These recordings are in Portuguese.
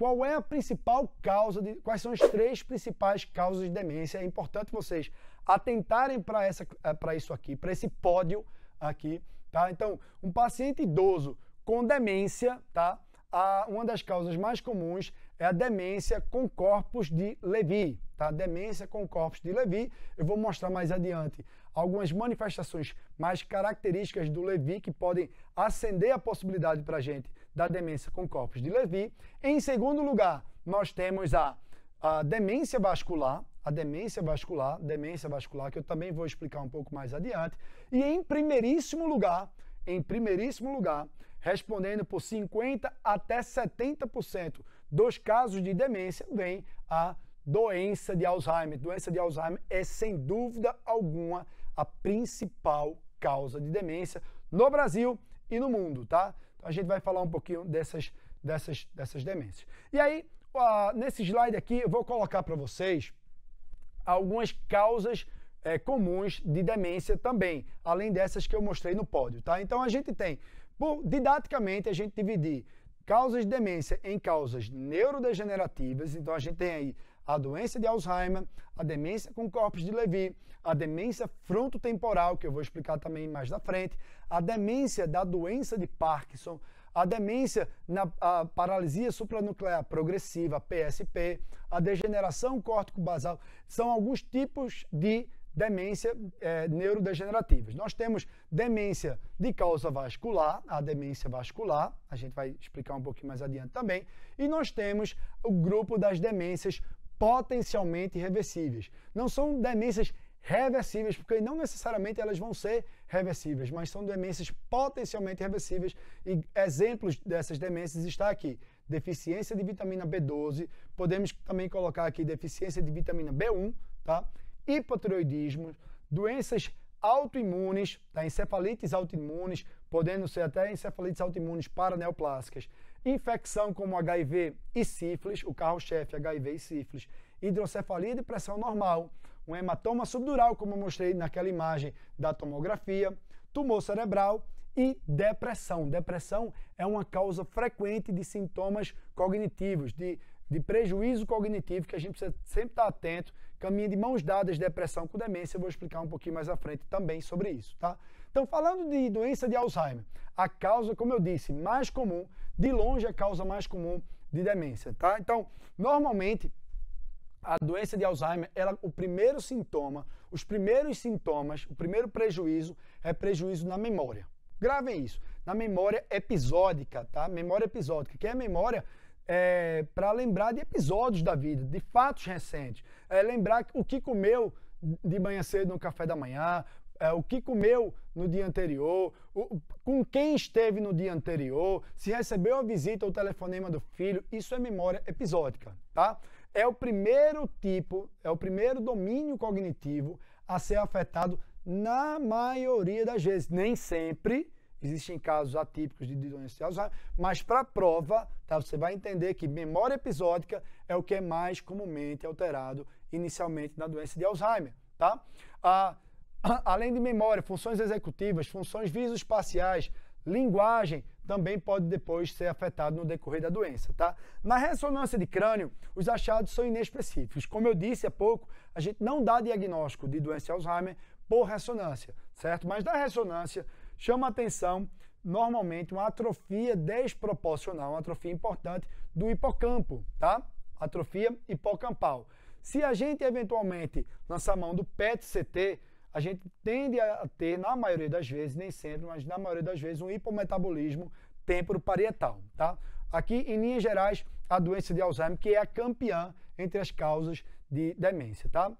Qual é a principal causa de quais são as três principais causas de demência? É importante vocês atentarem para essa eh, para isso aqui, para esse pódio aqui, tá? Então, um paciente idoso com demência, tá? A, uma das causas mais comuns é a demência com corpos de Levi, tá? Demência com corpos de Levi. Eu vou mostrar mais adiante algumas manifestações mais características do Levi que podem acender a possibilidade para a gente da demência com corpos de Levi. Em segundo lugar, nós temos a, a demência vascular, a demência vascular, demência vascular, que eu também vou explicar um pouco mais adiante. E em primeiríssimo lugar, em primeiríssimo lugar, respondendo por 50 até 70% dos casos de demência, vem a doença de Alzheimer. Doença de Alzheimer é, sem dúvida alguma, a principal causa de demência no Brasil e no mundo, tá? A gente vai falar um pouquinho dessas, dessas, dessas demências. E aí, uh, nesse slide aqui, eu vou colocar para vocês algumas causas é, comuns de demência também, além dessas que eu mostrei no pódio, tá? Então a gente tem, por, didaticamente, a gente dividir causas de demência em causas neurodegenerativas, então a gente tem aí a doença de Alzheimer, a demência com corpos de Levi, a demência frontotemporal, que eu vou explicar também mais da frente, a demência da doença de Parkinson, a demência na a paralisia supranuclear progressiva, PSP, a degeneração córtico-basal, são alguns tipos de demência é, neurodegenerativas. Nós temos demência de causa vascular, a demência vascular, a gente vai explicar um pouquinho mais adiante também, e nós temos o grupo das demências potencialmente reversíveis. Não são demências reversíveis, porque não necessariamente elas vão ser reversíveis, mas são demências potencialmente reversíveis e exemplos dessas demências está aqui. Deficiência de vitamina B12, podemos também colocar aqui deficiência de vitamina B1, tá? Hipotireoidismo, doenças autoimunes, tá? encefalites autoimunes, podendo ser até encefalites autoimunes paraneoplásicas. Infecção como HIV e sífilis, o carro-chefe HIV e sífilis. Hidrocefalia de pressão normal, um hematoma subdural, como eu mostrei naquela imagem da tomografia, tumor cerebral e depressão. Depressão é uma causa frequente de sintomas cognitivos, de, de prejuízo cognitivo, que a gente precisa sempre estar atento. Caminha de mãos dadas depressão com demência, eu vou explicar um pouquinho mais à frente também sobre isso, tá? Então, falando de doença de Alzheimer, a causa, como eu disse, mais comum, de longe a causa mais comum de demência, tá? Então, normalmente a doença de Alzheimer, ela, o primeiro sintoma, os primeiros sintomas, o primeiro prejuízo é prejuízo na memória. Gravem isso, na memória episódica, tá? Memória episódica, que é a memória é, para lembrar de episódios da vida, de fatos recentes. É lembrar o que comeu de manhã cedo no café da manhã, é, o que comeu no dia anterior, o, com quem esteve no dia anterior, se recebeu a visita ou telefonema do filho, isso é memória episódica, tá? É o primeiro tipo, é o primeiro domínio cognitivo a ser afetado na maioria das vezes, nem sempre, existem casos atípicos de doença de Alzheimer, mas para a prova, tá, você vai entender que memória episódica é o que é mais comumente alterado inicialmente na doença de Alzheimer, tá? Ah, além de memória, funções executivas, funções visoespaciais, linguagem também pode depois ser afetado no decorrer da doença, tá? Na ressonância de crânio, os achados são inespecíficos. Como eu disse há pouco, a gente não dá diagnóstico de doença de Alzheimer por ressonância, certo? Mas na ressonância chama atenção normalmente uma atrofia desproporcional, uma atrofia importante do hipocampo, tá? Atrofia hipocampal. Se a gente eventualmente lançar mão do PET-CT, a gente tende a ter, na maioria das vezes, nem sempre, mas na maioria das vezes, um hipometabolismo temporoparietal, tá? Aqui, em linhas gerais, a doença de Alzheimer, que é a campeã entre as causas de demência, tá?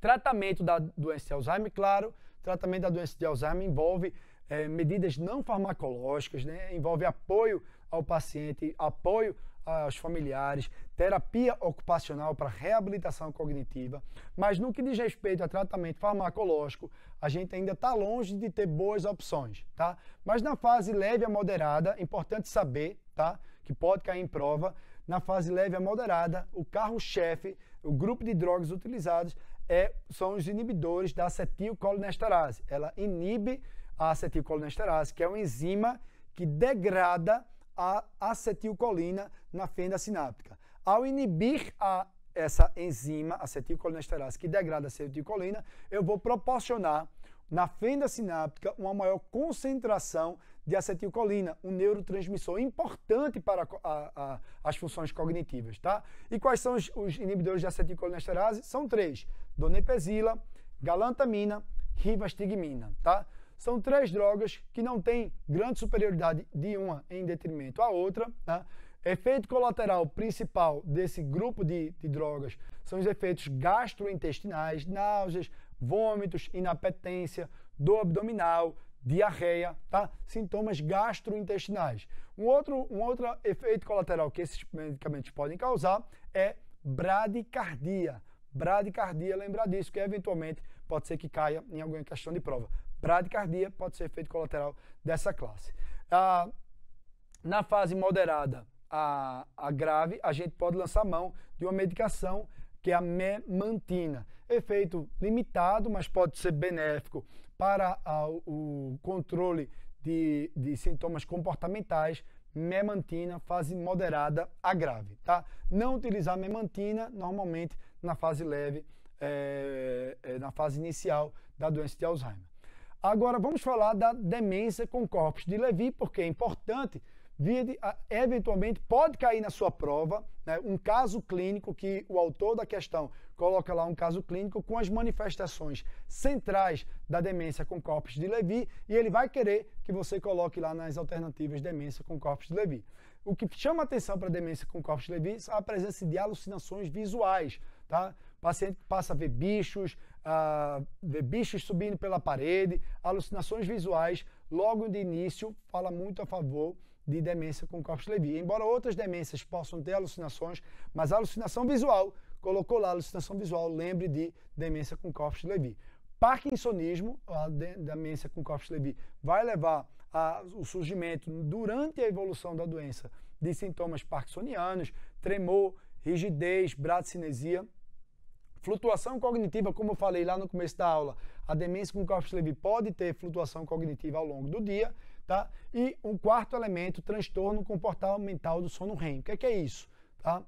Tratamento da doença de Alzheimer, claro, tratamento da doença de Alzheimer envolve é, medidas não farmacológicas, né? envolve apoio ao paciente, apoio aos familiares, terapia ocupacional para reabilitação cognitiva, mas no que diz respeito a tratamento farmacológico, a gente ainda está longe de ter boas opções, tá? Mas na fase leve a moderada, importante saber, tá? Que pode cair em prova, na fase leve a moderada, o carro-chefe, o grupo de drogas utilizados é, são os inibidores da acetilcolinesterase. Ela inibe a acetilcolinesterase, que é uma enzima que degrada a acetilcolina na fenda sináptica. Ao inibir a, essa enzima acetilcolinesterase que degrada a acetilcolina, eu vou proporcionar na fenda sináptica uma maior concentração de acetilcolina, um neurotransmissor importante para a, a, as funções cognitivas, tá? E quais são os, os inibidores de acetilcolinesterase? São três, donepezila, galantamina, rivastigmina, tá? são três drogas que não têm grande superioridade de uma em detrimento à outra. Né? Efeito colateral principal desse grupo de, de drogas são os efeitos gastrointestinais, náuseas, vômitos, inapetência, dor abdominal, diarreia, tá? Sintomas gastrointestinais. Um outro, um outro efeito colateral que esses medicamentos podem causar é bradicardia. Bradicardia, lembrar disso, que eventualmente pode ser que caia em alguma questão de prova bradicardia pode ser efeito colateral dessa classe. Ah, na fase moderada a, a grave, a gente pode lançar mão de uma medicação que é a memantina. Efeito limitado, mas pode ser benéfico para a, o controle de, de sintomas comportamentais, memantina, fase moderada a grave, tá? Não utilizar memantina normalmente na fase leve, é, é, na fase inicial da doença de Alzheimer. Agora vamos falar da demência com corpos de Levi, porque é importante, eventualmente pode cair na sua prova né, um caso clínico que o autor da questão coloca lá um caso clínico com as manifestações centrais da demência com corpos de Levi e ele vai querer que você coloque lá nas alternativas demência com corpos de Levi. O que chama atenção para a demência com corpos de Levi é a presença de alucinações visuais, tá? paciente passa a ver bichos, a ver bichos subindo pela parede, alucinações visuais, logo de início fala muito a favor de demência com Cox-Levy. Embora outras demências possam ter alucinações, mas a alucinação visual, colocou lá alucinação visual, lembre de demência com Cox-Levy. Parkinsonismo, a demência com Cox-Levy, vai levar ao surgimento, durante a evolução da doença, de sintomas parkinsonianos, tremor, rigidez, bradicinesia, Flutuação cognitiva, como eu falei lá no começo da aula, a demência com Coffs-Levy pode ter flutuação cognitiva ao longo do dia, tá? E um quarto elemento, transtorno comportamental do sono REM. O que é, que é isso? Tá?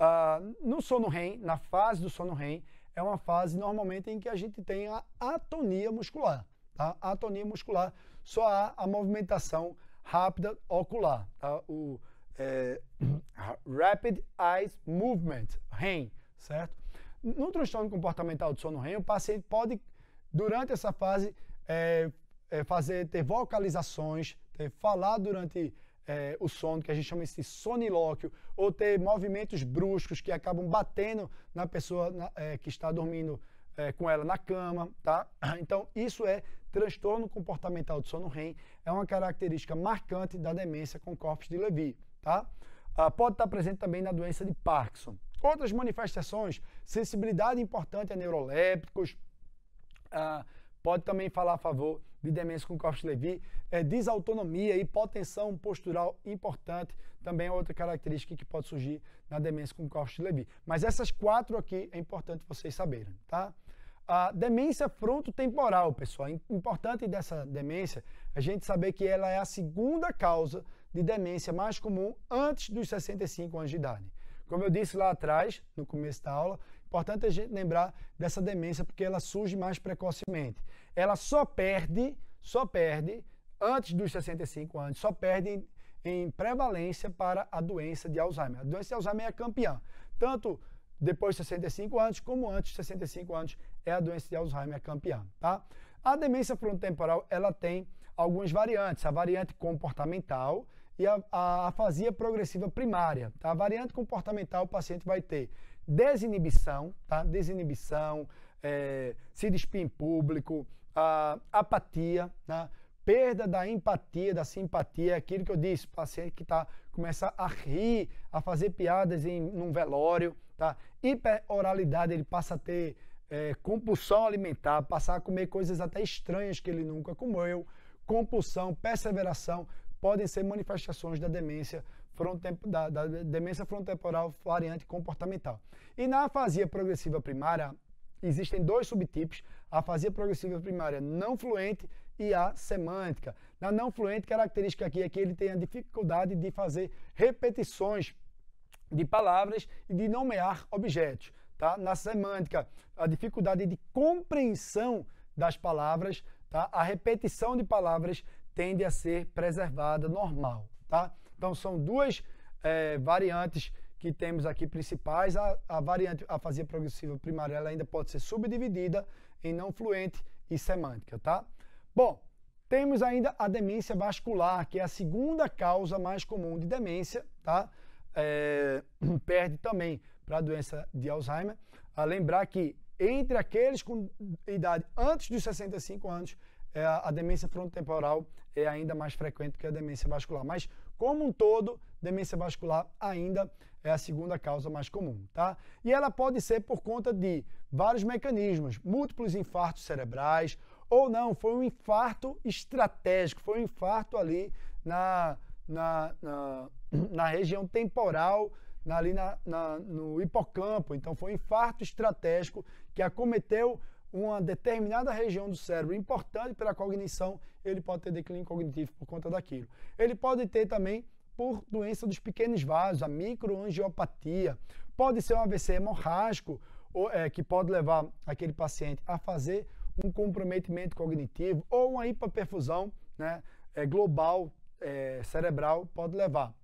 Uh, no sono REM, na fase do sono REM, é uma fase normalmente em que a gente tem a atonia muscular. Tá? A atonia muscular, só há a movimentação rápida ocular, tá? o é, Rapid Eyes Movement, REM, certo? No transtorno comportamental do sono REM, o paciente pode, durante essa fase, é, é, fazer, ter vocalizações, ter falar durante é, o sono, que a gente chama de sonilóquio, ou ter movimentos bruscos que acabam batendo na pessoa na, é, que está dormindo é, com ela na cama, tá? Então, isso é transtorno comportamental do sono REM, é uma característica marcante da demência com corpos de Levy, tá? Ah, pode estar presente também na doença de Parkinson. Outras manifestações, sensibilidade importante a neurolépticos, ah, pode também falar a favor de demência com Cox-Levy, é, desautonomia, hipotensão postural importante, também é outra característica que pode surgir na demência com cox Levi. Mas essas quatro aqui é importante vocês saberem, tá? A demência frontotemporal, pessoal, é importante dessa demência a gente saber que ela é a segunda causa de demência mais comum antes dos 65 anos de idade. Como eu disse lá atrás, no começo da aula, importante a gente lembrar dessa demência porque ela surge mais precocemente. Ela só perde, só perde antes dos 65 anos, só perde em, em prevalência para a doença de Alzheimer. A doença de Alzheimer é campeã, tanto depois de 65 anos como antes de 65 anos é a doença de Alzheimer é campeã, tá? A demência frontotemporal, ela tem algumas variantes, a variante comportamental, e a, a afasia progressiva primária. Tá? A variante comportamental, o paciente vai ter desinibição, tá? desinibição, é, se despir em público, a, apatia, né? perda da empatia, da simpatia, é aquilo que eu disse, paciente que tá, começa a rir, a fazer piadas em num velório, tá? hiperoralidade, ele passa a ter é, compulsão alimentar, passar a comer coisas até estranhas que ele nunca comeu, compulsão, perseveração, podem ser manifestações da demência, da, da demência frontotemporal variante comportamental. E na afasia progressiva primária, existem dois subtipos, a afasia progressiva primária não fluente e a semântica. Na não fluente, característica aqui é que ele tem a dificuldade de fazer repetições de palavras e de nomear objetos. Tá? Na semântica, a dificuldade de compreensão das palavras, tá? a repetição de palavras tende a ser preservada normal, tá? Então são duas é, variantes que temos aqui principais. A, a variante afasia progressiva primária ela ainda pode ser subdividida em não fluente e semântica, tá? Bom, temos ainda a demência vascular, que é a segunda causa mais comum de demência, tá? É, perde também para a doença de Alzheimer. A lembrar que entre aqueles com idade antes dos 65 anos, é, a demência frontotemporal é ainda mais frequente que a demência vascular. Mas, como um todo, demência vascular ainda é a segunda causa mais comum, tá? E ela pode ser por conta de vários mecanismos, múltiplos infartos cerebrais, ou não, foi um infarto estratégico, foi um infarto ali na, na, na, na região temporal, ali na, na, no hipocampo, então foi um infarto estratégico que acometeu uma determinada região do cérebro importante para a cognição, ele pode ter declínio cognitivo por conta daquilo. Ele pode ter também por doença dos pequenos vasos, a microangiopatia. Pode ser um AVC hemorrágico, ou, é, que pode levar aquele paciente a fazer um comprometimento cognitivo ou uma hipoperfusão né, é, global é, cerebral pode levar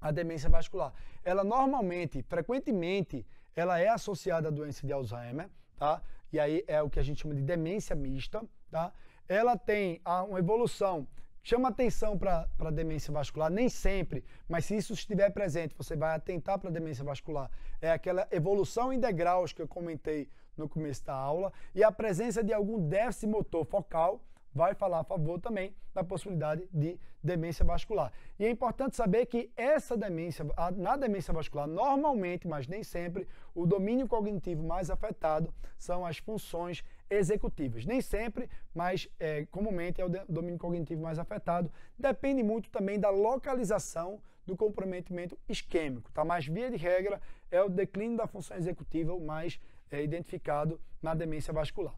à demência vascular. Ela normalmente, frequentemente, ela é associada à doença de Alzheimer, tá? e aí é o que a gente chama de demência mista, tá? Ela tem uma evolução. Chama atenção para a demência vascular, nem sempre, mas se isso estiver presente, você vai atentar para a demência vascular. É aquela evolução em degraus que eu comentei no começo da aula e a presença de algum déficit motor focal vai falar a favor também da possibilidade de demência vascular. E é importante saber que essa demência, na demência vascular, normalmente, mas nem sempre, o domínio cognitivo mais afetado são as funções executivas. Nem sempre, mas é, comumente é o domínio cognitivo mais afetado. Depende muito também da localização do comprometimento isquêmico, tá? Mas via de regra é o declínio da função executiva o mais é, identificado na demência vascular.